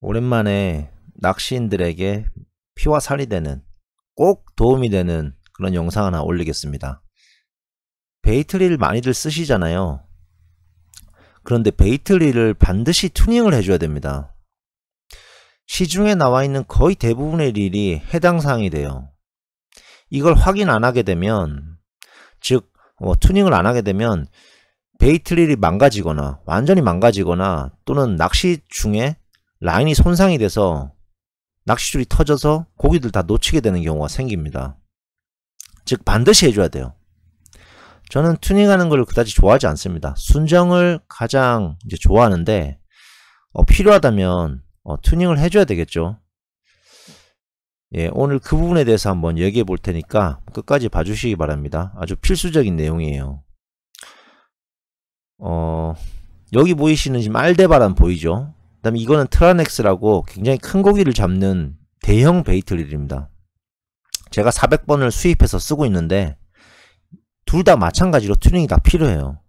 오랜만에 낚시인들에게 피와 살이 되는 꼭 도움이 되는 그런 영상 하나 올리겠습니다. 베이트리를 많이들 쓰시잖아요. 그런데 베이트리를 반드시 튜닝을 해줘야 됩니다. 시중에 나와 있는 거의 대부분의 릴이 해당 사항이 돼요. 이걸 확인 안 하게 되면 즉 어, 튜닝을 안 하게 되면 베이트릴이 망가지거나 완전히 망가지거나 또는 낚시 중에 라인이 손상이 돼서 낚싯줄이 터져서 고기들 다 놓치게 되는 경우가 생깁니다. 즉 반드시 해줘야 돼요. 저는 튜닝하는 걸 그다지 좋아하지 않습니다. 순정을 가장 이제 좋아하는데 어, 필요하다면 어, 튜닝을 해줘야 되겠죠. 예, 오늘 그 부분에 대해서 한번 얘기해 볼 테니까 끝까지 봐주시기 바랍니다. 아주 필수적인 내용이에요. 어, 여기 보이시는 지금 알데바란 보이죠? 다음에 이거는 트라넥스라고 굉장히 큰 고기를 잡는 대형 베이트릴입니다. 제가 400번을 수입해서 쓰고 있는데 둘 다 마찬가지로 튜닝이 다 필요해요.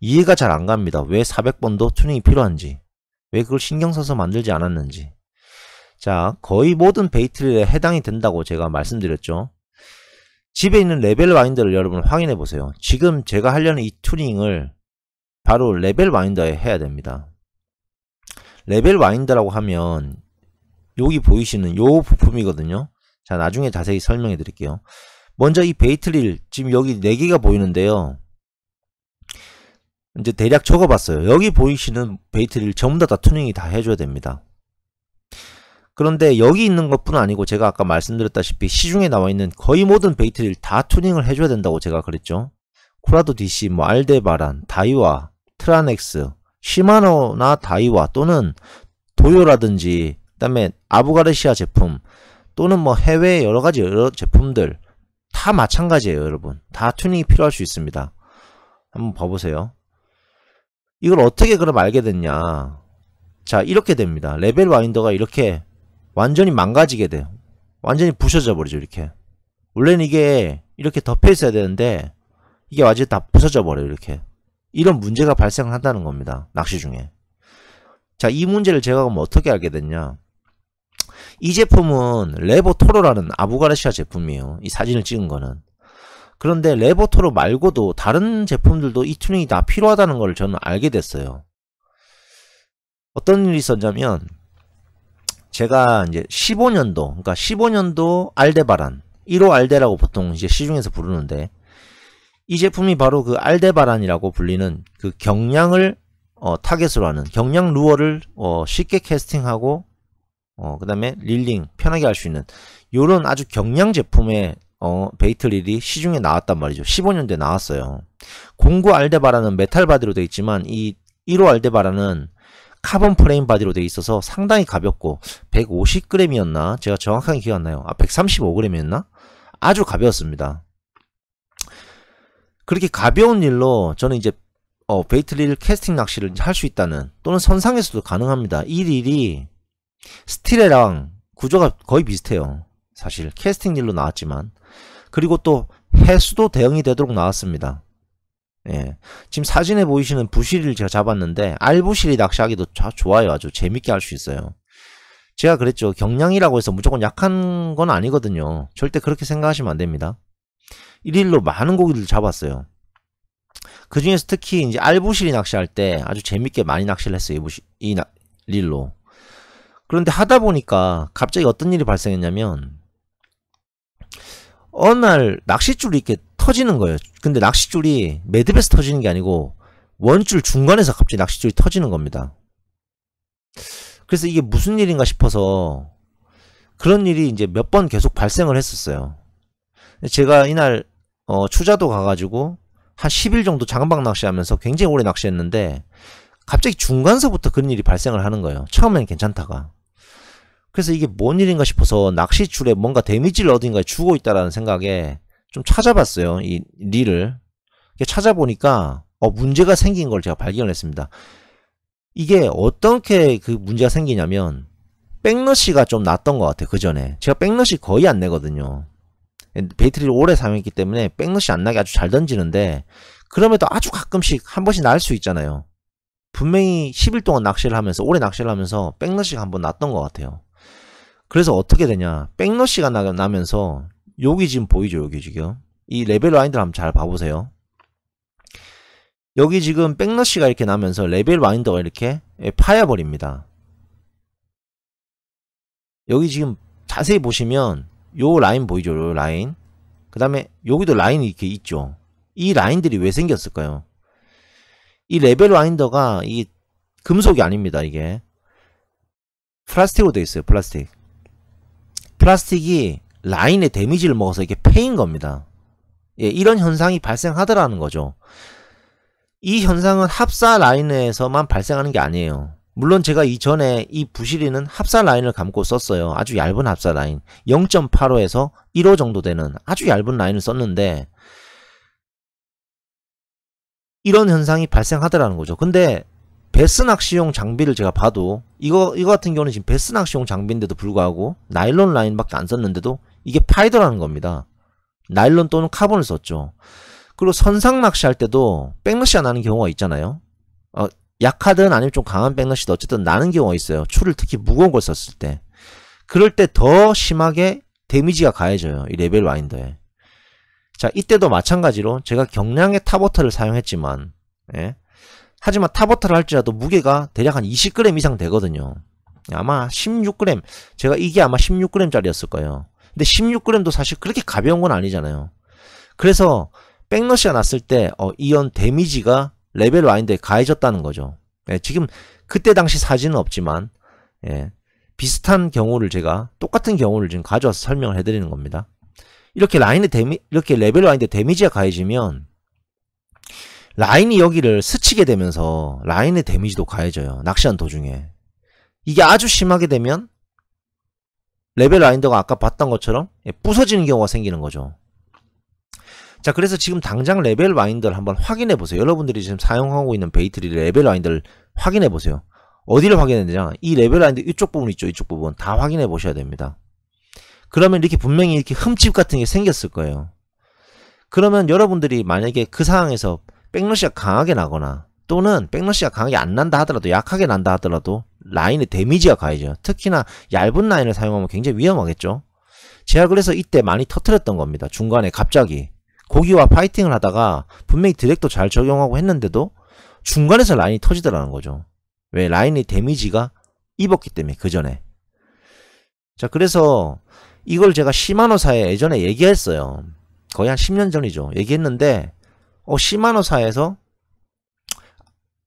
이해가 잘 안 갑니다. 왜 400번도 튜닝이 필요한지 왜 그걸 신경 써서 만들지 않았는지 자 거의 모든 베이트릴에 해당이 된다고 제가 말씀드렸죠. 집에 있는 레벨 와인더를 여러분 확인해 보세요. 지금 제가 하려는 이 튜닝을 바로 레벨 와인더에 해야 됩니다. 레벨 와인드라고 하면 여기 보이시는 요 부품이거든요. 자, 나중에 자세히 설명해 드릴게요. 먼저 이베이트릴 지금 여기 4개가 보이는데요. 이제 대략 적어봤어요. 여기 보이시는 베이트릴 전부 다, 다 튜닝이 다 해줘야 됩니다. 그런데 여기 있는 것뿐 아니고 제가 아까 말씀드렸다시피 시중에 나와 있는 거의 모든 베이트릴 다 튜닝을 해줘야 된다고 제가 그랬죠. 코라도 DC, 뭐 알데바란, 다이와, 트라넥스, 시마노나 다이와 또는 도요라든지 그다음에 아부가르시아 제품 또는 뭐 해외 여러 가지 여러 제품들 다 마찬가지예요, 여러분. 다 튜닝이 필요할 수 있습니다. 한번 봐보세요. 이걸 어떻게 그럼 알게 됐냐. 자, 이렇게 됩니다. 레벨 와인더가 이렇게 완전히 망가지게 돼요. 완전히 부셔져 버리죠, 이렇게. 원래는 이게 이렇게 덮여 있어야 되는데, 이게 완전히 다 부서져 버려요, 이렇게. 이런 문제가 발생한다는 겁니다. 낚시 중에. 자, 이 문제를 제가 그럼 어떻게 알게 됐냐? 이 제품은 레보토로라는 아부가르시아 제품이에요. 이 사진을 찍은 거는. 그런데 레보토로 말고도 다른 제품들도 이 튜닝이 다 필요하다는 걸 저는 알게 됐어요. 어떤 일이 있었냐면 제가 이제 15년도 그러니까 15년도 알데바란 1호 알데라고 보통 이제 시중에서 부르는데 이 제품이 바로 그 알데바란이라고 불리는 그 경량을 어, 타겟으로 하는 경량 루어를 어, 쉽게 캐스팅하고 어, 그 다음에 릴링 편하게 할 수 있는 요런 아주 경량 제품의 어, 베이트릴이 시중에 나왔단 말이죠. 15년대 나왔어요. 공구 알데바라는 메탈 바디로 되어 있지만 이 1호 알데바라는 카본 프레임 바디로 되어 있어서 상당히 가볍고 1 5 0 g 이었나 제가 정확하게 기억 안 나요. 아 135g이었나? 아주 가벼웠습니다. 그렇게 가벼운 일로 저는 이제 어, 베이트릴 캐스팅 낚시를 할 수 있다는 또는 선상에서도 가능합니다. 이일이 스틸에랑 구조가 거의 비슷해요. 사실 캐스팅 일로 나왔지만 그리고 또 해수도 대응이 되도록 나왔습니다. 예. 지금 사진에 보이시는 부실을 제가 잡았는데 알부실이 낚시하기도 좋아요. 아주 재밌게 할 수 있어요. 제가 그랬죠. 경량이라고 해서 무조건 약한 건 아니거든요. 절대 그렇게 생각하시면 안 됩니다. 일일로 많은 고기를 잡았어요. 그 중에서 특히 이제 알부실이 낚시할 때 아주 재밌게 많이 낚시를 했어요. 이부실, 이 나, 일로. 그런데 하다 보니까 갑자기 어떤 일이 발생했냐면 어느 날 낚싯줄이 이렇게 터지는 거예요. 근데 낚싯줄이 매듭에서 터지는 게 아니고 원줄 중간에서 갑자기 낚싯줄이 터지는 겁니다. 그래서 이게 무슨 일인가 싶어서 그런 일이 이제 몇 번 계속 발생을 했었어요. 제가 이날 어, 추자도 가가지고 한 10일 정도 장방 낚시하면서 굉장히 오래 낚시했는데 갑자기 중간서부터 그런 일이 발생을 하는 거예요. 처음엔 괜찮다가. 그래서 이게 뭔 일인가 싶어서 낚시줄에 뭔가 데미지를 어딘가에 주고 있다라는 생각에 좀 찾아봤어요. 이 릴을. 찾아보니까 어, 문제가 생긴 걸 제가 발견했습니다. 이게 어떻게 그 문제가 생기냐면 백러시가 좀 났던 것 같아요. 그 전에. 제가 백러시 거의 안 내거든요. 베이트리를 오래 사용했기 때문에 백넛이 안 나게 아주 잘 던지는데 그럼에도 아주 가끔씩 한 번씩 날 수 있잖아요. 분명히 10일 동안 낚시를 하면서 오래 낚시를 하면서 백넛이 한번 났던 것 같아요. 그래서 어떻게 되냐 백넛이가 나면서 여기 지금 보이죠 여기 지금 이 레벨 와인들 한번 잘 봐보세요. 여기 지금 백너이가 이렇게 나면서 레벨 와인더가 이렇게 예, 파여버립니다. 여기 지금 자세히 보시면 요 라인 보이죠? 요 라인. 그 다음에 여기도 라인이 이렇게 있죠. 이 라인들이 왜 생겼을까요? 이 레벨 와인더가 이 금속이 아닙니다. 이게 플라스틱으로 되어 있어요. 플라스틱. 플라스틱이 라인에 데미지를 먹어서 이게 폐인 겁니다. 예, 이런 현상이 발생하더라는 거죠. 이 현상은 합사 라인에서만 발생하는 게 아니에요. 물론 제가 이전에 이부실이는 합사 라인을 감고 썼어요. 아주 얇은 합사 라인. 0.85에서 1호 정도 되는 아주 얇은 라인을 썼는데 이런 현상이 발생하더라는 거죠. 근데 베스 낚시용 장비를 제가 봐도 이거 이거 같은 경우는 지금 베스 낚시용 장비인데도 불구하고 나일론 라인밖에 안 썼는데도 이게 파이더라는 겁니다. 나일론 또는 카본을 썼죠. 그리고 선상 낚시할 때도 백낚시 안나는 경우가 있잖아요. 어, 약하든 아니면 좀 강한 백러시든 어쨌든 나는 경우가 있어요. 추를 특히 무거운 걸 썼을 때. 그럴 때 더 심하게 데미지가 가해져요. 이 레벨 와인더에. 자, 이때도 마찬가지로 제가 경량의 타버터를 사용했지만, 예? 하지만 타버터를 할지라도 무게가 대략 한 20g 이상 되거든요. 아마 16g, 제가 이게 아마 16g 짜리였을 거예요. 근데 16g도 사실 그렇게 가벼운 건 아니잖아요. 그래서 백러시가 났을 때, 어, 이언 데미지가 레벨 와인드에 가해졌다는 거죠. 예, 지금 그때 당시 사진은 없지만 예, 비슷한 경우를 제가 똑같은 경우를 지금 가져와서 설명을 해드리는 겁니다. 이렇게 라인에 데미 이렇게 레벨 와인드 데미지가 가해지면 라인이 여기를 스치게 되면서 라인의 데미지도 가해져요. 낚시한 도중에 이게 아주 심하게 되면 레벨 라인더가 아까 봤던 것처럼 예, 부서지는 경우가 생기는 거죠. 자, 그래서 지금 당장 레벨 와인들 한번 확인해 보세요. 여러분들이 지금 사용하고 있는 베이트리 레벨 와인들 확인해 보세요. 어디를 확인해야 되냐? 이 레벨 와인들 이쪽 부분 있죠. 이쪽 부분 다 확인해 보셔야 됩니다. 그러면 이렇게 분명히 이렇게 흠집 같은 게 생겼을 거예요. 그러면 여러분들이 만약에 그 상황에서 백러시가 강하게 나거나 또는 백러시가 강하게 안 난다 하더라도 약하게 난다 하더라도 라인에 데미지가 가해져 특히나 얇은 라인을 사용하면 굉장히 위험하겠죠. 제가 그래서 이때 많이 터트렸던 겁니다. 중간에 갑자기 고기와 파이팅을 하다가 분명히 드랙도 잘 적용하고 했는데도 중간에서 라인이 터지더라는 거죠. 왜 라인의 데미지가 입었기 때문에 그 전에. 자 그래서 이걸 제가 시마노사에 예전에 얘기했어요. 거의 한 10년 전이죠. 얘기했는데 어 시마노사에서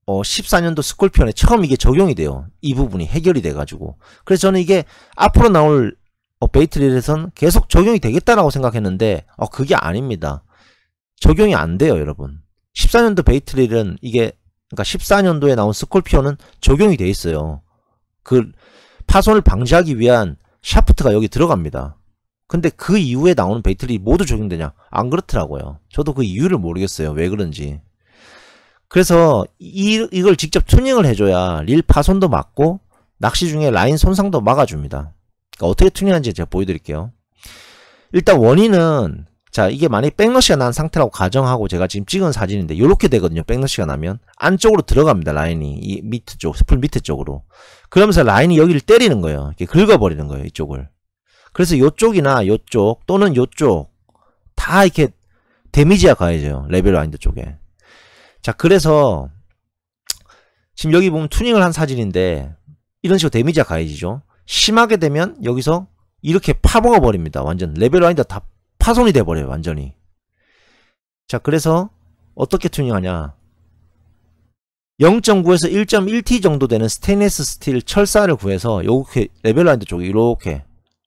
어 14년도 스콜피언에 처음 이게 적용이 돼요. 이 부분이 해결이 돼가지고. 그래서 저는 이게 앞으로 나올 어, 베이트릴에선 계속 적용이 되겠다라고 생각했는데 어, 그게 아닙니다. 적용이 안 돼요, 여러분. 14년도 베이트릴은 이게 그러니까 14년도에 나온 스콜피오는 적용이 돼 있어요. 그 파손을 방지하기 위한 샤프트가 여기 들어갑니다. 근데 그 이후에 나오는 베이트릴이 모두 적용되냐? 안 그렇더라고요. 저도 그 이유를 모르겠어요. 왜 그런지. 그래서 이, 이걸 직접 튜닝을 해줘야 릴 파손도 맞고 낚시 중에 라인 손상도 막아줍니다. 그러니까 어떻게 튜닝하는지 제가 보여드릴게요. 일단 원인은 자 이게 만약에 백러시가 난 상태라고 가정하고 제가 지금 찍은 사진인데 이렇게 되거든요 백러시가 나면 안쪽으로 들어갑니다 라인이 이 밑에 쪽스플 밑에 쪽으로 그러면서 라인이 여기를 때리는 거예요 이렇게 긁어버리는 거예요 이쪽을 그래서 이쪽이나 이쪽 또는 이쪽다 이렇게 데미지가 가해져요 레벨 라인드 쪽에 자 그래서 지금 여기 보면 튜닝을 한 사진인데 이런 식으로 데미지가 가해지죠 심하게 되면 여기서 이렇게 파먹어 버립니다 완전 레벨 라인드다 파손이 돼버려요 완전히 자 그래서 어떻게 튜닝하냐 0.9에서 1.1T 정도 되는 스테인리스 스틸 철사를 구해서 요렇게 레벨 라인드 쪽에 이렇게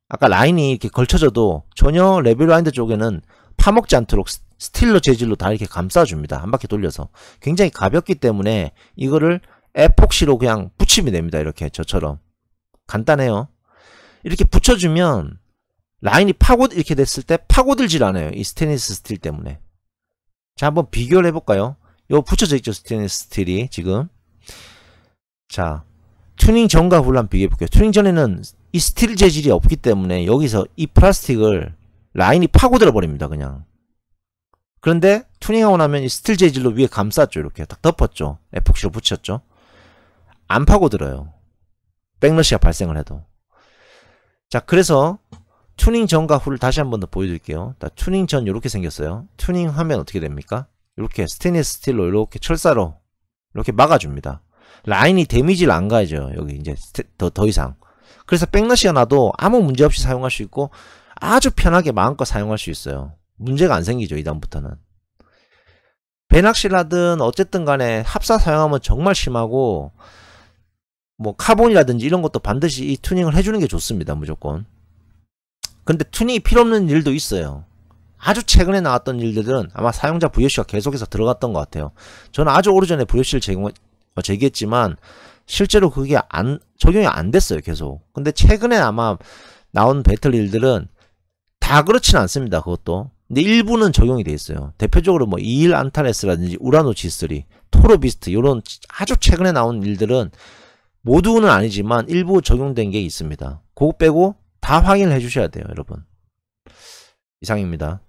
아까 라인이 이렇게 걸쳐져도 전혀 레벨 라인드 쪽에는 파먹지 않도록 스틸러 재질로 다 이렇게 감싸줍니다. 한 바퀴 돌려서 굉장히 가볍기 때문에 이거를 에폭시로 그냥 붙이면 됩니다. 이렇게 저처럼 간단해요. 이렇게 붙여주면 라인이 파고 이렇게 됐을 때 파고들질 않아요. 이 스테인리스 스틸 때문에. 자, 한번 비교를 해볼까요? 요 붙여져 있죠, 스테인리스 스틸이 지금. 자, 튜닝 전과 후랑 비교해볼게요. 튜닝 전에는 이 스틸 재질이 없기 때문에 여기서 이 플라스틱을 라인이 파고들어 버립니다, 그냥. 그런데 튜닝하고 나면 이 스틸 재질로 위에 감쌌죠, 이렇게 딱 덮었죠. 에폭시로 붙였죠. 안 파고들어요. 백러시가 발생을 해도. 자, 그래서 튜닝 전과 후를 다시 한 번 더 보여드릴게요. 자, 튜닝 전 이렇게 생겼어요. 튜닝 하면 어떻게 됩니까? 이렇게 스테인리스 스틸로 이렇게 철사로 이렇게 막아줍니다. 라인이 데미지를 안 가죠. 여기 이제 더, 더 이상. 그래서 백러시가 나도 아무 문제 없이 사용할 수 있고 아주 편하게 마음껏 사용할 수 있어요. 문제가 안 생기죠. 이다음부터는 베낙실라든 어쨌든 간에 합사 사용하면 정말 심하고 뭐 카본이라든지 이런 것도 반드시 이 튜닝을 해주는 게 좋습니다. 무조건. 근데 튜닝이 필요 없는 일도 있어요. 아주 최근에 나왔던 일들은 아마 사용자 VOC가 계속해서 들어갔던 것 같아요. 저는 아주 오래전에 VOC를 제공, 어, 제기했지만 실제로 그게 안, 적용이 안 됐어요, 계속. 근데 최근에 아마 나온 배틀 일들은 다 그렇진 않습니다, 그것도. 근데 일부는 적용이 돼 있어요. 대표적으로 뭐 이일 안타레스라든지 우라노 G3, 토로비스트 요런 아주 최근에 나온 일들은 모두는 아니지만 일부 적용된 게 있습니다. 그거 빼고 다 확인을 해주셔야 돼요, 여러분. 이상입니다.